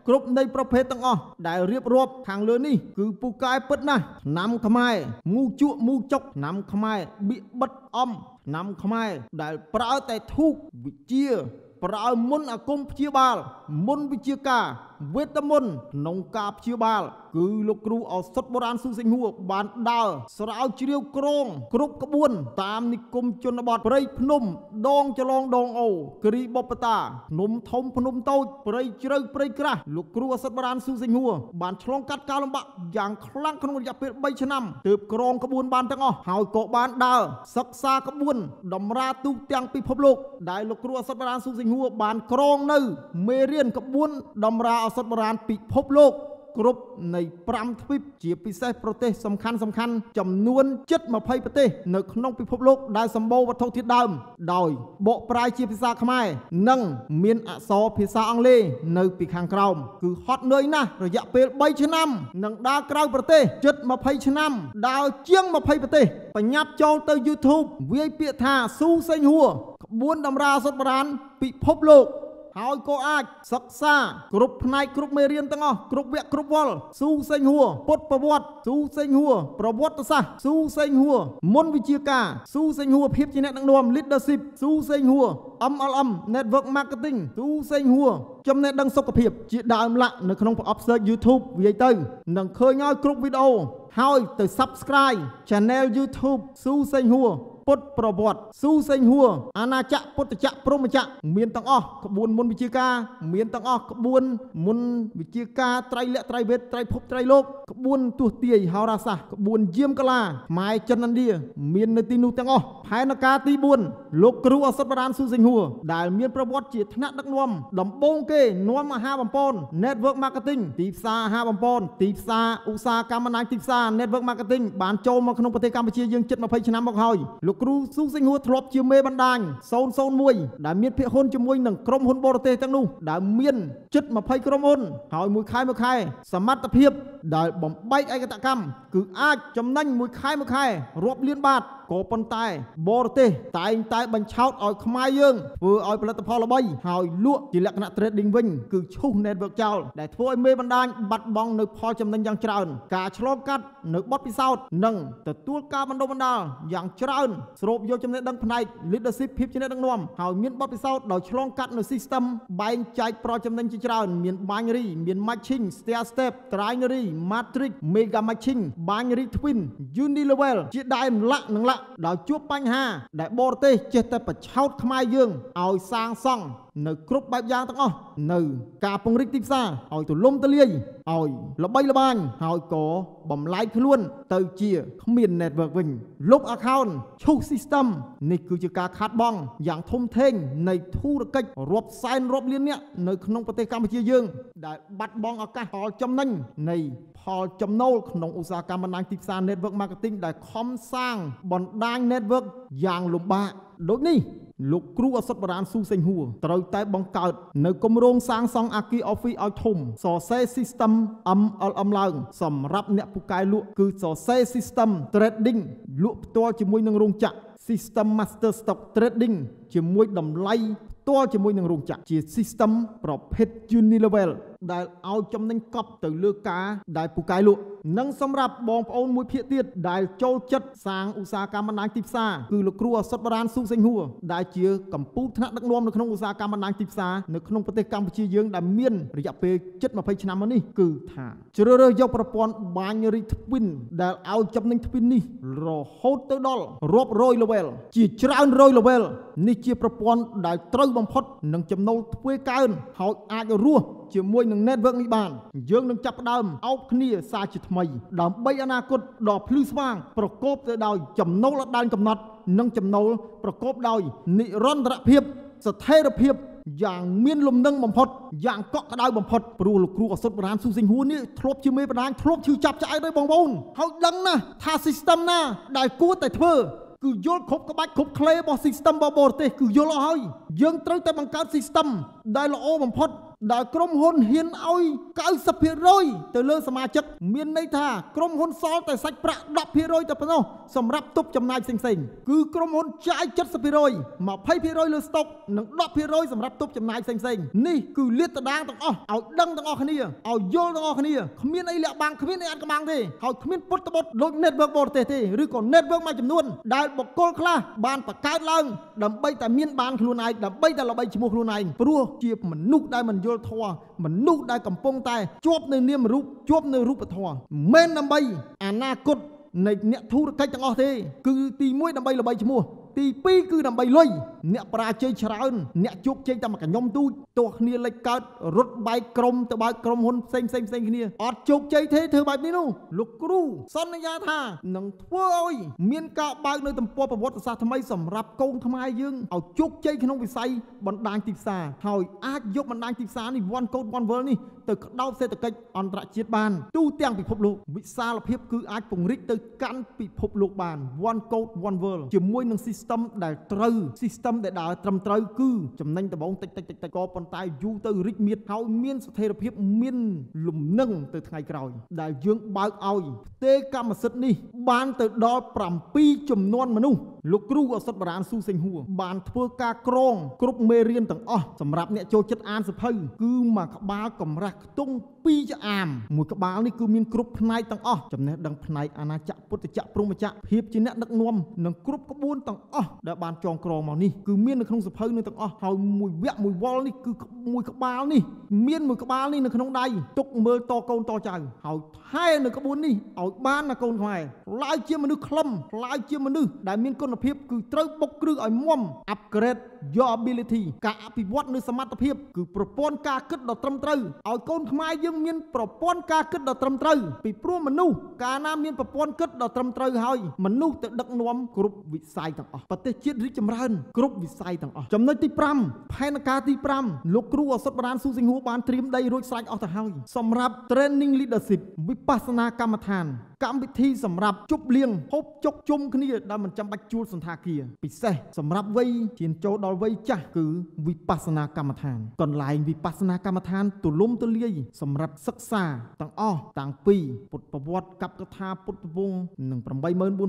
គ្រប់នៃប្រភេទទាំងអស់ដែលរៀបរាប់ខាងលើនេះគឺពូកែពិតណាស់ឆ្នាំខ្មែរមូជក់មូចុកឆ្នាំខ្មែរបៀបបិទអំឆ្នាំខ្មែរដែលប្រើតែធូបវិជាប្រើមុនអាគមព្យាបាល មុនវិជាការវេទមន្តក្នុងការព្យាបាល គឺលោកគ្រូឱសថបុរាណស៊ូសេងហួរបានដើរស្រាវជ្រាវក្រងគ្រប់ក្បួនតាមនិគមជនបទព្រៃភ្នំដងចឡងដងអូគិរីបបតាភ្នំធំភ្នំតូចព្រៃជ្រៅព្រៃក្រាស់លោកគ្រូឱសថបុរាណស៊ូសេងហួរបានឆ្លងកាត់ការលំបាកយ៉ាងខ្លាំងក្នុងរយៈពេល3ឆ្នាំទើបក្រងក្បួនបានទាំងអស់ហើយក៏បានដើរសិក្សាក្បួនតម្រាទូទាំងពិភពលោកដែលលោកគ្រូឱសថបុរាណស៊ូសេងញួរបានក្រងនៅមេរៀនក្បួនតម្រាឱសថបុរាណពិភពលោកគ្រប់នៃ5ទ្វីបជាពិសេសប្រទេសសំខាន់សំខាន់ចំនួនជិត20ប្រទេសនៅក្នុងពិភពលោកដែលសម្បូរវត្ថុធាតុដើមដោយបកប្រែជាភាសាខ្មែរនិងមានអក្សរភាសាអង់គ្លេសនៅពីខាងក្រោម គឺហត់នឿយណាស់រយៈពេល3ឆ្នាំ និងដើរក្រៅប្រទេសជិត20ឆ្នាំ ដើរជាង20ប្រទេស បញ្ញាប់ចូលទៅ YouTube វាយពាក្យថាស៊ូសេងហួរក្បួនតម្រាសុតបរានពិភពលោកហើយក៏អាចសិក្សាគ្រប់ផ្នែកគ្រប់មេរៀនទាំងអស់គ្រប់វគ្គគ្រប់វល់ស៊ូសេងហួរពុទ្ធប្រវត្តិស៊ូសេងហួរប្រវត្តិសាស្ត្រស៊ូសេងហួរ មុនវិជាការស៊ូសេងហួរភាពជាអ្នកដឹកនាំ leadership ស៊ូសេងហួរ MLM network marketing ស៊ូសេងហួរចំណេះដឹងសុខភាពជាដើមឡាក់នៅក្នុងប្រអប់ search YouTube វាយទៅនឹងឃើញហើយគ្រប់វីដេអូ ហើយទៅ subscribe channel YouTube ស៊ូសេងហួរពុទ្ធប្រវត្តិស៊ូសេងហួរអាណាចក្រពុទ្ធចក្រព្រហ្មចក្រមានទាំងអស់ក្បួនមុនវិជាការមានទាំងអស់ក្បួនមុន វិជាការត្រៃលក្ខត្រៃវេទត្រៃភពត្រៃលោកក្បួនទស្សទាយហោរាសាស្ត្រក្បួនយាមកលាខ្មែរចិនឥណ្ឌាមាននៅទីនោះទាំងអស់ផែនការទី4លោកគ្រូអសត់បរានស៊ូសេងហួរដែលមានប្រវត្តិជាថ្នាក់ដឹកនាំដំបូងគេនាំអាហារបំពន់ network marketing ទីផ្សារអាហារបំពន់ទីផ្សារឧស្សាហកម្មបណ្ដាញទីផ្សារ network marketing បានចូលមកក្នុងប្រទេសកម្ពុជាយើងជិត20ឆ្នាំមកហើយលោកគ្រូស៊ូសិង្ហួរធ្លាប់ជាមេបណ្ដាញ001ដែលមានភាគហ៊ុនជាមួយនឹងក្រុមហ៊ុនបរទេសទាំងនោះដែលមាន ជិត20ក្រុមហ៊ុន ហើយមួយខែមួយខែ សមត្ថភាព ដែលបំបែកឯកតកម្មគឺអាចចំណេញមួយខែមួយខែរាប់លានបាតក៏ប៉ុន្តែ បរទេសតែងតែបញ្ឆោតឲ្យខ្មែរយើងធ្វើឲ្យផលិតផលល្បីហើយលក់ជាលក្ខណៈ trading វិញគឺឈូស network ចោលដែលធ្វើឲ្យមេបណ្ដាញបាត់បង់នៅ ផលចំណេញយ៉ាងច្រើនការឆ្លងកាត់នៅបទពិសោធន៍និងទទួលការបណ្ដុះបណ្ដាលយ៉ាងច្រើនស្រូបយកចំណេះដឹងផ្នែក leadership ភាពជាអ្នកដឹកនាំហើយមានបទពិសោធន៍ដោយឆ្លងកាត់នៅ system បែងចែកប្រចំណេញជាច្រើនមាន binary មាន matching stair step trinary matrix mega matching binary twin unilevel ជាដើមលាក់និងលាក់ដោយជួបបញ្ហា ដែលបរទេសចេះតែ ប្រឆោតខ្មែរយើងឲ្យសាងសង់នៅគ្រប់បែបយ៉ាងទាំងអស់នៅការពង្រីកទីផ្សារឲ្យទូលំទូលាយឲ្យល្បីល្បាញហើយក៏បំលែងខ្លួន ទៅជាគ្មាន network វិញលុប account ឈូស system នេះគឺជាការខាត់បងយ៉ាងធំធេងនៃធុរកិច្ចរាប់សែនរាប់លាននាក់នៅក្នុងប្រទេសកម្ពុជាយើង ដែលបាត់បង់ឱកាសផលចំណេញនៃផលចំណូលក្នុងឧស្សាហកម្មបណ្ដាញទីផ្សារ network marketing ដែលខំសាងបណ្ដាញ network យ៉ាងលំបាកដូចនេះលោកគ្រូអសត់បរានស៊ូសេងហួរត្រូវតែបង្កើតនៅគម្រោងសាងសង់អគារ Office ឲ្យធំសរសេរ system MLM ឡើង សម្រាប់អ្នកពូកែលក់គឺសរសេរ system trading លក់ផ្ទាល់ជាមួយនឹងរោងចក្រ system master stock trading ជាមួយតម្លៃផ្ទាល់ជាមួយនឹងរោងចក្រជា system ប្រភេទ Unilevel ដែលឲ្យចំណេញកប់ទៅលើការដែលពូកែលក់និងសម្រាប់បងប្អូនមួយភាគទៀតដែលចូលចិត្តសាងឧស្សាហកម្មបណ្ដាញទីផ្សារគឺលោកគ្រូអសត់បរានស៊ូសេងហួរដែលជាកម្ពុជាថ្នាក់ដឹកនាំនៅក្នុងឧស្សាហកម្មបណ្ដាញទីផ្សារនៅក្នុងប្រទេសកម្ពុជាយើងដែលមានរយៈពេលជិត20ឆ្នាំមកនេះគឺ ថាជ្រើសរើសយកប្រព័ន្ធបាញ់រីទ្វីនដែលឲ្យចំណេញទ្វីននេះ រហូតទៅដល់រាប់រយ level ជាច្រើនរយ level នេះជាប្រព័ន្ធដែលត្រូវបំផុតនិងចំណូលធ្វើកើន ហើយអាចរស់ជាមួយនឹង network នេះបានយើងនឹងចាប់ផ្ដើមអោបគ្នាសារជាថ្មីដើម្បីអនាគតដ៏ភ្លឺស្វាងប្រកបទៅដោយចំណូលអត់ដានកំណត់និងចំណូលប្រកបដោយនិរន្តរភាព ស្ថិរភាពយ៉ាងមានលំនឹងបំផុតយ៉ាងកក់ក្ដៅបំផុតព្រោះលោកគ្រូអសុទ្ធបរានស៊ូសិង្ហួរនេះធ្លាប់ជាមេបណ្ដាញធ្លាប់ឈឺចាប់ឆ្អែតដោយបងប្អូនហើយដឹងណាស់ថា system ណាដែលគួរតែធ្វើគឺយល់គ្រប់ក្បាច់គ្រប់ក្លេរបស់ system របស់បរទេសគឺយល់អស់ហើយយើងត្រូវតែបង្កើត system ដែលល្អបំផុតដែលក្រុមហ៊ុនហ៊ានឲ្យ90%ទៅលើ សមាជិកមានន័យថាក្រុមហ៊ុនសល់តែសាច់ប្រាក់10%ទៅប៉ុណ្ណោះសម្រាប់ទប់ចំណាយផ្សេងៗគឺក្រុមហ៊ុនចាយ70% 20%លើស្តុក និង10%សម្រាប់ទប់ចំណាយផ្សេងៗនេះគឺលាតត្រដាងទាំងអស់ឲ្យដឹងទាំងអស់គ្នាឲ្យយល់ទាំងអស់គ្នាគ្មានអីលាក់បាំងគ្មានអីអត់ក្បាំងទេហើយគ្មានពុតត្បុតដូច network បរទេសទេឬក៏ network មួយចំនួនដែលបុគ្គលខ្លះបានបង្កើតឡើងដើម្បីតែមានបានខ្លួនឯងដើម្បីតែល្បីឈ្មោះខ្លួនឯងព្រោះជាមនុស្សដែលមិនយយល់ធម៌មនុស្សដែលកំពុងតែជាប់នៅ នាមរូបជាប់នៅរូបធម៌មិនដើម្បីអនាគតនៃអ្នកធុរកិច្ចទាំងអស់ទេគឺទី1ដើម្បីល្បីឈ្មោះទី2គឺដើម្បីលុយអ្នកប្រាជ័យច្រើនអ្នកជោគជ័យតែមកកញ្ញុំទូចទាស់គ្នាលេចកើតរត់បែកក្រុមទៅបើកក្រុមហ៊ុនផ្សេងផ្សេងផ្សេងគ្នាអត់ជោគជ័យទេធ្វើបែបនេះនោះលោកគ្រូសន្យាថានឹងធ្វើឲ្យ មានការបើកនៅទំព័រប្រវត្តិសាស្ត្រថ្មីសម្រាប់កូនខ្មែរយើងឲ្យជោគជ័យក្នុងវិស័យបណ្ដាញទីផ្សារហើយអាចយកបណ្ដាញទីផ្សារនេះវ៉ាន់កូដវ៉ាន់វល់នេះទៅក្តោបសេដ្ឋកិច្ចអន្តរជាតិបានទូទាំងពិភពលោកវិសាលភាពគឺអាចពង្រីកទៅកាន់ពិភពលោកបាន one code one world ជាមួយនឹង system system ដែលត្រូវ system ដែលដើរត្រឹមត្រូវគឺចំណេញដបងតិចតិចតិចតិចក៏ប៉ុន្តែយូរទៅរីកមៀតហើយមានស្ថិរភាពមាន លំនឹងទៅថ្ងៃក្រោយដែលយើងបើកឲ្យផ្ទេកម្មសិទ្ធិនេះ បានទៅដល់7ចំនួនមនុស្សលោកគ្រូឱសថបុរាណស៊ូសេងហួរបានធ្វើការក្រង គ្រប់មេរៀនទាំងអស់សម្រាប់អ្នកចូលចិត្តអានសភៅគឺមួយក្បាលកម្រាស់ខ្ទង់ពីរឆ្អាមមួយក្បាលនេះគឺមានគ្រប់ផ្នែកទាំងអស់ចំណេះដឹងផ្នែកអាណាចក្រពុទ្ធចក្រព្រហ្មចក្រភាពជាអ្នកដឹកនាំនិងគ្រប់ក្បួនទាំងអស់ដែលបានចងក្រងមកនេះគឺមាននៅក្នុងសភៅនឹងទាំងអស់ហើយមួយវគ្គមួយវល់នេះគឺមួយក្បាលនេះមានមួយក្បាលនេះនៅក្នុងដៃទុកមើលតកូនតចៅហើយហែនៅក្បួននេះឲ្យបានណាកូនខ្មែរឡាយជាមនុស្សខ្លឹមឡាយជាមនុស្សដែលមានគុណភាពគឺត្រូវបុកគ្រឹះឲ្យមុំ upgrade your ability ការអភិវឌ្ឍនៅសមត្ថភាពគឺប្រព័ន្ធការគិតដ៏ត្រឹមត្រូវឲ្យកូនខ្មែរយើងមានប្រព័ន្ធការគិតដ៏ត្រឹមត្រូវពីព្រោះមនុស្សកាលណាមានប្រព័ន្ធគិតដ៏ត្រឹមត្រូវហើយមនុស្សទៅដឹកនាំគ្រប់វិស័យទាំងអស់ប្រទេសជាតិរីកចម្រើនគ្រប់វិស័យទាំងអស់ចំណុចទី5ផែនការទី5លោកគ្រូអសុទ្ធបរានស៊ូសិង្ហួរបានត្រៀមដីរួចស្រេចអស់ទៅហើយសម្រាប់ training leadership វិវិបស្សនាកម្មដ្ឋានកម្មវិធីសម្រាប់ជប់លៀងហូបចុកជុំគ្នាដែលមិនចាំបាច់ជួលសន្តាគារពិសេសសម្រាប់វ័យជាចូលដល់វ័យចាស់គឺវិបស្សនាកម្មដ្ឋាន កន្លែងវិបស្សនាកម្មដ្ឋានទូលំទូលាយសម្រាប់សិក្សាទាំងអស់តាំងពីពុទ្ធប្រវត្តិកັບកថាពុទ្ធវង្សនិង84000ប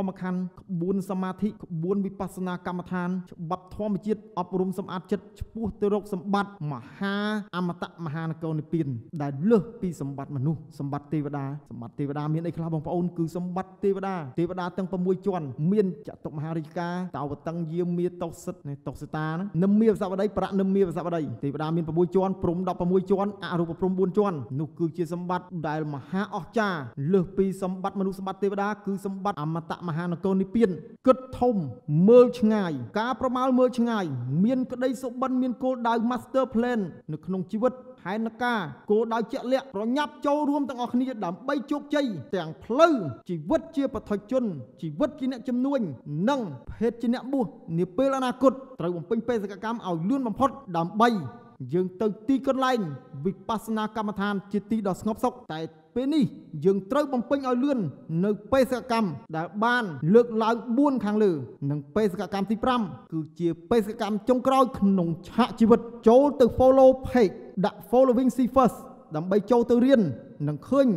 ឋមខណ្ឌក្បួនសមាធិក្បួនវិបស្សនាកម្មដ្ឋានច្បាប់ធម្មជាតិអប់រំសម្អាតចិត្តឈ្មោះទៅរកសម្បត្តិមហា អមតៈមហានគរនិព្វានដែលលើសពីសម្បត្តិមនុស្សសម្បត្តិទេវតាសម្បត្តិទេវតាមានអីខ្លះបងប្អូនគឺសម្បត្តិទេវតាទេវតាទាំង6ជាន់មានចតុមហារិកាតាវតឹងយាមាតុសិទ្ធនេះតុសិតានិមាវសវដីប្រនិមាវសវដីទេវតាមាន6ជាន់ព្រំ16ជាន់អរូបព្រំ4ជាន់នោះគឺជាសម្បត្តិដែលមហាអស្ចារ្យលើសពីសម្បត្តិមនុស្សសម្បត្តិទេវតាគឺសម្បត្តិអមតៈមហានគរនិព្វានគិតធំមើលឆ្ងាយការប្រមាលមើលឆ្ងាយមានក្តីសុបិនមានគោលដៅ master plan នៅក្នុងជីវិតផែនការគោលដៅជាក់លាក់ប្រញាប់ចូលរួមទាំងអស់គ្នាដើម្បីជោគជ័យទាំងផ្លូវជីវិតជាបឋិជនជីវិតជាអ្នកជំនួញ និង ភេទជាអ្នកបួសនាពេលអនាគតត្រូវបំពេញបេសកកម្មឲ្យលឿនបំផុតដើម្បី យើងទៅទីកន្លែងវិបស្សនាកម្មដ្ឋាន ជាទីដ៏ស្ងប់សុខតែពេលនេះយើងត្រូវបំពេញឲ្យលឿននៅបេសកកម្មដែលបាន លើកឡើង4ខាងលើនិងបេសកកម្មទី5គឺជាបេសកកម្មចុងក្រោយក្នុងឆាកជីវិតចូលទៅ follow page ដាក់ following see first ដើម្បីចូលទៅរៀន និងឃើញ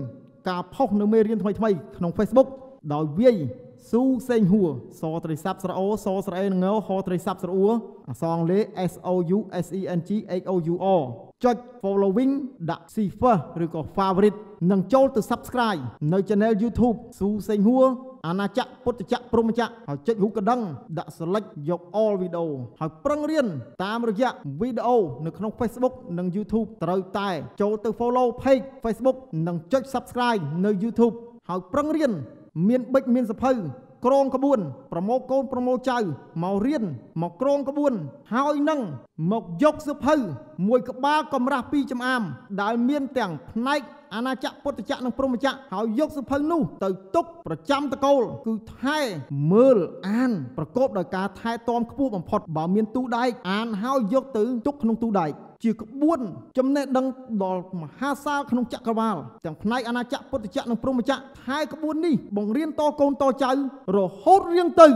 ការផុសនៅមេរៀនថ្មីថ្មី ក្នុង Facebook ដោយវាយស៊ូសេងហួរសត្រីស័ព្ទស្រអូសស្រអេងងហត្រីស័ព្ទស្រអួអសងលេ S O U S E N G H O U R ចុច following ដាក់ cipher ឬក៏ favorite និងចូលទៅ subscribe នៅ channel YouTube ស៊ូសេងហួរអាណាចក្រពុទ្ធចក្រព្រហ្មចក្រហើយចុចរូបកណ្ដឹងដាក់ select យក all video ហើយប្រឹងរៀនតាមរយៈ video នៅក្នុង Facebook និង YouTube ត្រូវតែចូលទៅ follow page Facebook និងចុច subscribe នៅ YouTube ហើយប្រឹងរៀនមានបិចមានសភៅក្រងក្បួនប្រមោកូនប្រមោចៅមករៀនមកក្រងក្បួន ហើយនឹងមកយកសិភៅមួយ ក្បាលកំរាស់ពីរចំអាមដែលមាន ទាំងផ្នែកអាណាចក្រពុទ្ធចក្រនិងព្រហ្មចក្រហើយយកសភៅនោះទៅទុកប្រចាំតកូលគឺថែមើលអានប្រកបដោយការថែទាំខ្ពស់បំផុតបើមានទូដែកអានហើយយកទៅទុកក្នុងទូដែកជាក្បួនចំណេះដឹងដល់មហាសាលក្នុងចក្រវាលទាំងផ្នែកអាណាចក្រពុទ្ធចក្រនិងព្រហ្មចក្រថែក្បួននេះបង្រៀនតកូនតចៅរហូតរៀងទៅ